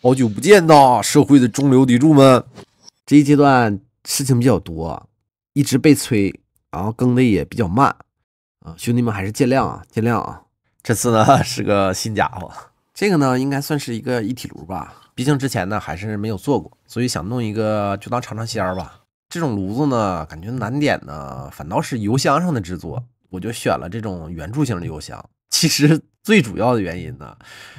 好久不见呐，社会的中流砥柱们，这一阶段事情比较多，一直被催，然后更的也比较慢啊，兄弟们还是见谅啊，见谅啊。这次呢是个新家伙，这个呢应该算是一个一体炉吧，毕竟之前呢还是没有做过，所以想弄一个就当尝尝鲜儿吧。这种炉子呢，感觉难点呢反倒是油箱上的制作，我就选了这种圆柱形的油箱。其实。最主要的原因呢，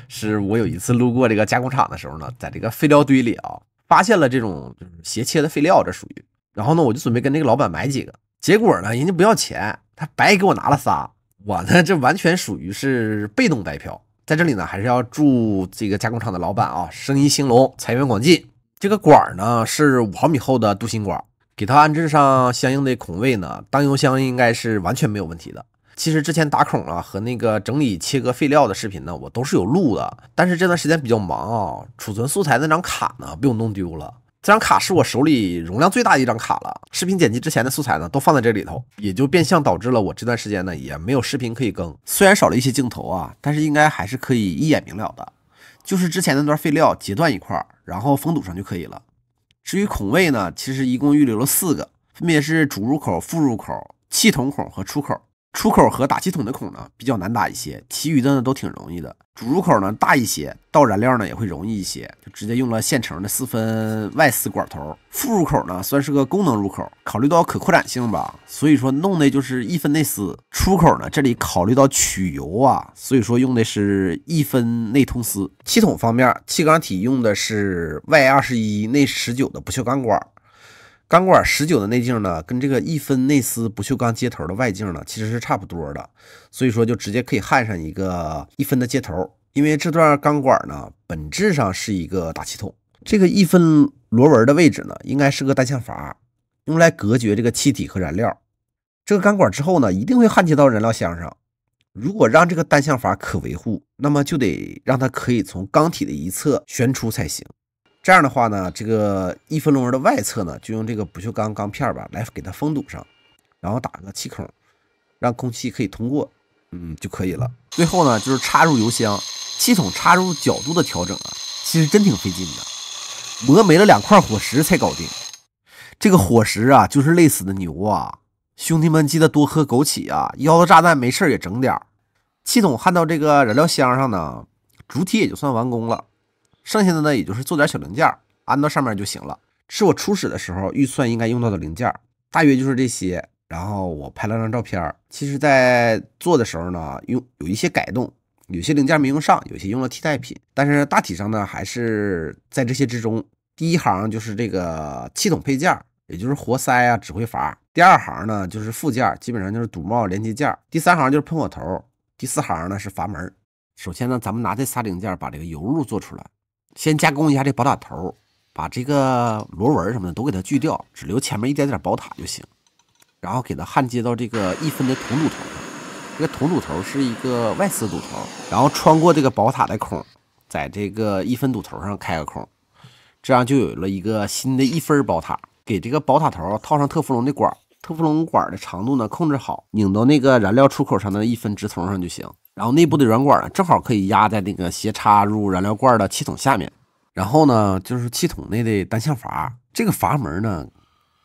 是我有一次路过这个加工厂的时候呢，在这个废料堆里啊，发现了这种就是斜切的废料，这属于。然后呢，我就准备跟那个老板买几个，结果呢，人家不要钱，他白给我拿了仨。我呢，这完全属于是被动白嫖。在这里呢，还是要祝这个加工厂的老板啊，生意兴隆，财源广进。这个管儿呢是五毫米厚的镀锌管，给它安置上相应的孔位呢，当油箱应该是完全没有问题的。其实之前打孔啊和那个整理切割废料的视频呢，我都是有录的，但是这段时间比较忙啊，储存素材那张卡呢被我弄丢了。这张卡是我手里容量最大的一张卡了，视频剪辑之前的素材呢都放在这里头，也就变相导致了我这段时间呢也没有视频可以更。虽然少了一些镜头啊，但是应该还是可以一眼明了的。就是之前那段废料截断一块儿，然后封堵上就可以了。至于孔位呢，其实一共预留了四个，分别是主入口、副入口、气筒孔和出口。出口和打气筒的孔呢比较难打一些，其余的呢都挺容易的。主入口呢大一些，倒燃料呢也会容易一些，就直接用了现成的四分外丝管头。副入口呢算是个功能入口，考虑到可扩展性吧，所以说弄的就是一分内丝。出口呢这里考虑到取油啊，所以说用的是一分内通丝。气筒方面，气缸体用的是 Y 二十一内十九的不锈钢管。钢管十九的内径呢，跟这个一分内丝不锈钢接头的外径呢，其实是差不多的，所以说就直接可以焊上一个一分的接头。因为这段钢管呢，本质上是一个打气筒，这个一分螺纹的位置呢，应该是个单向阀，用来隔绝这个气体和燃料。这个钢管之后呢，一定会焊接到燃料箱上。如果让这个单向阀可维护，那么就得让它可以从缸体的一侧旋出才行。这样的话呢，这个一分轮的外侧呢，就用这个不锈钢钢片儿吧，来给它封堵上，然后打个气孔，让空气可以通过，嗯就可以了。最后呢，就是插入油箱，气筒插入角度的调整啊，其实真挺费劲的，磨没了两块火石才搞定。这个火石啊，就是累死的牛啊，兄弟们记得多喝枸杞啊，腰子炸弹没事儿也整点儿。气筒焊到这个燃料箱上呢，主体也就算完工了。剩下的呢，也就是做点小零件，安到上面就行了。是我初始的时候预算应该用到的零件，大约就是这些。然后我拍了张照片。其实，在做的时候呢，用有一些改动，有些零件没用上，有些用了替代品，但是大体上呢，还是在这些之中。第一行就是这个气筒配件，也就是活塞啊、指挥阀；第二行呢就是附件，基本上就是堵帽、连接件；第三行就是喷火头；第四行呢是阀门。首先呢，咱们拿这仨零件把这个油路做出来。先加工一下这宝塔头，把这个螺纹什么的都给它锯掉，只留前面一点点宝塔就行。然后给它焊接到这个一分的铜堵头上。这个铜堵头是一个外丝堵头，然后穿过这个宝塔的孔，在这个一分堵头上开个孔，这样就有了一个新的一分宝塔。给这个宝塔头套上特氟龙的管。出风龙管的长度呢，控制好，拧到那个燃料出口上的一分直通上就行。然后内部的软管呢，正好可以压在那个斜插入燃料罐的气筒下面。然后呢，就是气筒内的单向阀，这个阀门呢，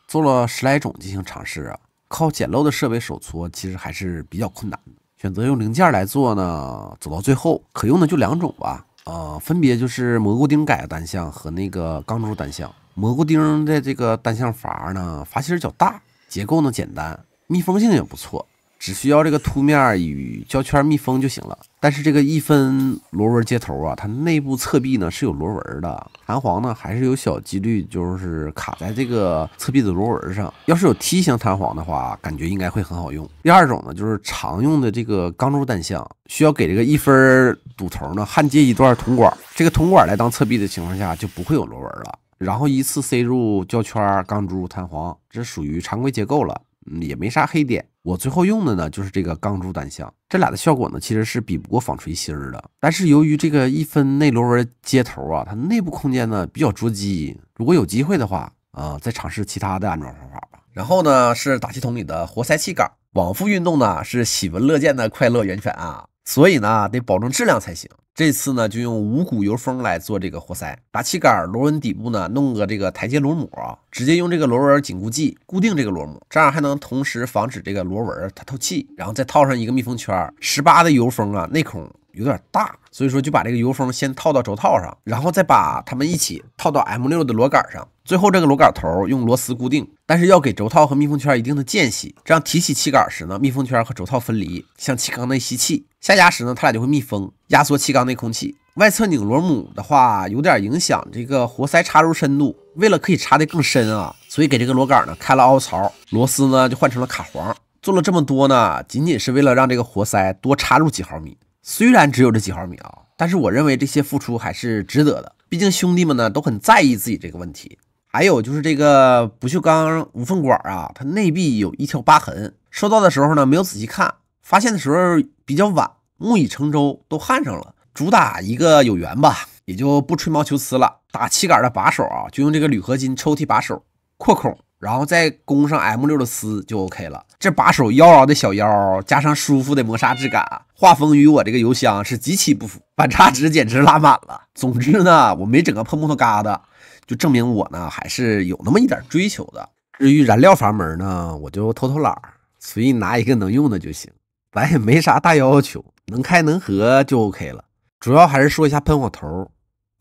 做了十来种进行尝试啊。靠简陋的设备手搓，其实还是比较困难的。选择用零件来做呢，走到最后可用的就两种吧。呃，分别就是蘑菇钉改的单向和那个钢珠单向。蘑菇钉的这个单向阀呢，阀芯较大。结构呢简单，密封性也不错，只需要这个凸面与胶圈密封就行了。但是这个一分螺纹接头啊，它内部侧壁呢是有螺纹的，弹簧呢还是有小几率就是卡在这个侧壁的螺纹上。要是有梯形弹簧的话，感觉应该会很好用。第二种呢，就是常用的这个钢珠单向，需要给这个一分堵头呢焊接一段铜管，这个铜管来当侧壁的情况下就不会有螺纹了。然后依次塞入胶圈、钢珠、弹簧，这属于常规结构了，也没啥黑点。我最后用的呢就是这个钢珠单向，这俩的效果呢其实是比不过纺锤芯儿的。但是由于这个一分内螺纹接头啊，它内部空间呢比较捉急，如果有机会的话啊，再尝试其他的安装方法吧。然后呢是打气筒里的活塞气杆，往复运动呢是喜闻乐见的快乐源泉啊。所以呢，得保证质量才行。这次呢，就用五骨油封来做这个活塞，把气杆螺纹底部呢弄个这个台阶螺母，直接用这个螺纹紧固剂固定这个螺母，这样还能同时防止这个螺纹它透气，然后再套上一个密封圈，十八的油封啊，内孔有点大，所以说就把这个油封先套到轴套上，然后再把它们一起套到 M6 的螺杆上，最后这个螺杆头用螺丝固定。但是要给轴套和密封圈一定的间隙，这样提起气杆时呢，密封圈和轴套分离，向气缸内吸气；下压时呢，它俩就会密封，压缩气缸内空气。外侧拧螺母的话，有点影响这个活塞插入深度。为了可以插得更深啊，所以给这个螺杆呢开了凹槽，螺丝呢就换成了卡簧。做了这么多呢，仅仅是为了让这个活塞多插入几毫米。虽然只有这几毫米啊，但是我认为这些付出还是值得的。毕竟兄弟们呢都很在意自己这个问题。还有就是这个不锈钢无缝管啊，它内壁有一条疤痕。收到的时候呢没有仔细看，发现的时候比较晚，木已成舟，都焊上了。主打一个有缘吧，也就不吹毛求疵了。打气杆的把手啊，就用这个铝合金抽屉把手 扩孔。然后再攻上 M6 的丝就 OK 了。这把手妖娆的小腰，加上舒服的磨砂质感，画风与我这个油箱是极其不符，反差值简直拉满了。总之呢，我没整个破木头疙瘩，就证明我呢还是有那么一点追求的。至于燃料阀门呢，我就偷偷懒儿，随意拿一个能用的就行，咱也没啥大要求，能开能合就 OK 了。主要还是说一下喷火头。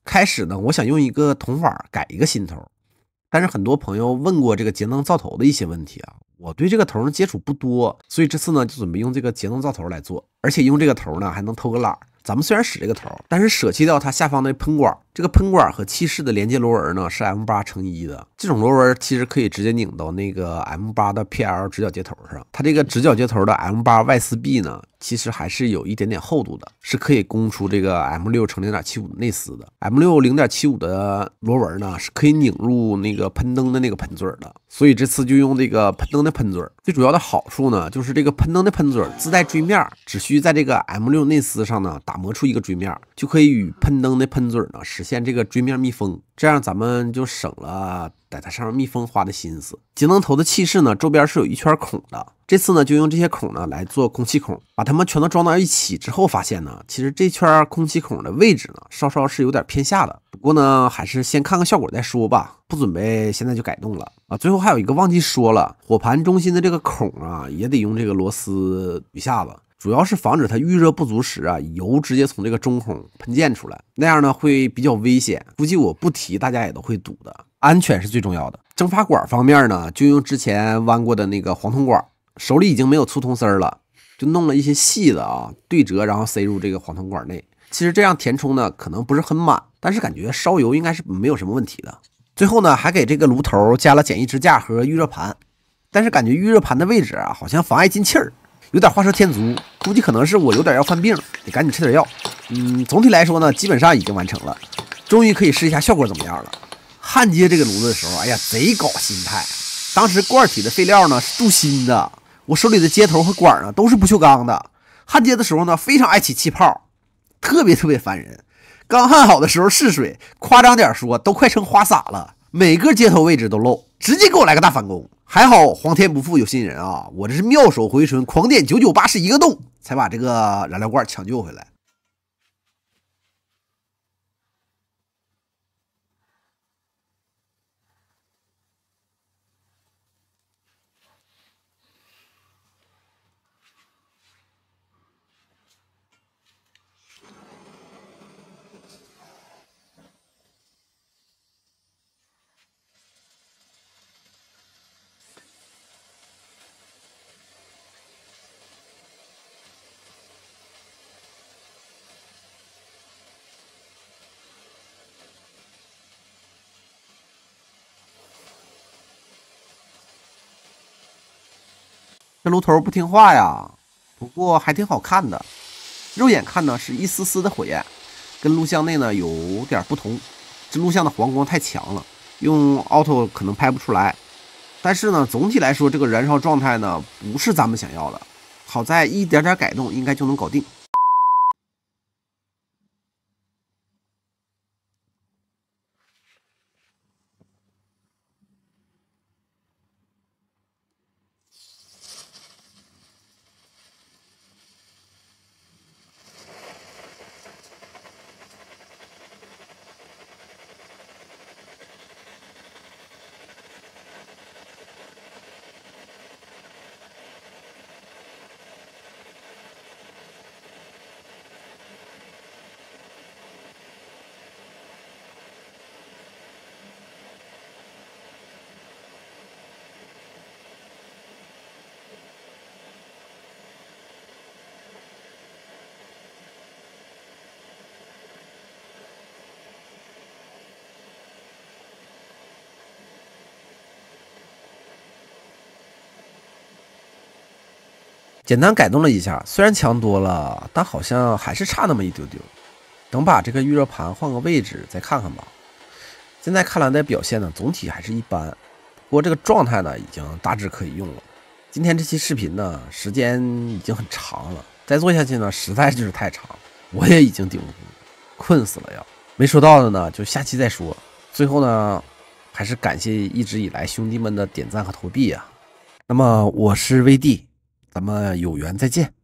开始呢，我想用一个铜管改一个新头。但是很多朋友问过这个节能灶头的一些问题啊，我对这个头接触不多，所以这次呢就准备用这个节能灶头来做，而且用这个头呢还能偷个懒儿。咱们虽然使这个头，但是舍弃掉它下方的喷管。这个喷管和气室的连接螺纹呢是 M 八乘一的，这种螺纹其实可以直接拧到那个 M 八的 P L 直角接头上。它这个直角接头的 M 八外丝壁呢，其实还是有一点点厚度的，是可以供出这个 M 六乘零点七五内丝的。M 六零点七五的螺纹呢是可以拧入那个喷灯的那个喷嘴的。所以这次就用这个喷灯的喷嘴。最主要的好处呢，就是这个喷灯的喷嘴自带锥面，只需在这个 M 六内丝上呢打磨出一个锥面，就可以与喷灯的喷嘴呢是。现这个锥面密封，这样咱们就省了在它上面密封花的心思。节能头的气室呢，周边是有一圈孔的。这次呢，就用这些孔呢来做空气孔，把它们全都装到一起之后，发现呢，其实这圈空气孔的位置呢，稍稍是有点偏下的。不过呢，还是先看看效果再说吧，不准备现在就改动了啊。最后还有一个忘记说了，火盘中心的这个孔啊，也得用这个螺丝一下子。主要是防止它预热不足时啊，油直接从这个中孔喷溅出来，那样呢会比较危险。估计我不提，大家也都会堵的。安全是最重要的。蒸发管方面呢，就用之前弯过的那个黄铜管，手里已经没有粗铜丝了，就弄了一些细的啊，对折然后塞入这个黄铜管内。其实这样填充呢，可能不是很满，但是感觉烧油应该是没有什么问题的。最后呢，还给这个炉头加了简易支架和预热盘，但是感觉预热盘的位置啊，好像妨碍进气儿。有点画蛇添足，估计可能是我有点要犯病，得赶紧吃点药。嗯，总体来说呢，基本上已经完成了，终于可以试一下效果怎么样了。焊接这个炉子的时候，哎呀，贼搞心态。当时罐体的废料呢是镀锌的，我手里的接头和管呢都是不锈钢的，焊接的时候呢非常爱起气泡，特别特别烦人。刚焊好的时候试水，夸张点说都快成花洒了，每个接头位置都漏，直接给我来个大反攻。还好，皇天不负有心人啊！我这是妙手回春，狂点九九八十一个洞，才把这个燃料罐抢救回来。这炉头不听话呀，不过还挺好看的。肉眼看呢是一丝丝的火焰，跟录像内呢有点不同。这录像的黄光太强了，用 auto 可能拍不出来。但是呢，总体来说这个燃烧状态呢不是咱们想要的。好在一点点改动应该就能搞定。简单改动了一下，虽然强多了，但好像还是差那么一丢丢。等把这个预热盘换个位置再看看吧。现在看来的表现呢，总体还是一般。不过这个状态呢，已经大致可以用了。今天这期视频呢，时间已经很长了，再做下去呢，实在就是太长，我也已经顶不住，困死了呀！没说到的呢，就下期再说。最后呢，还是感谢一直以来兄弟们的点赞和投币呀。那么我是威帝。咱们有缘再见。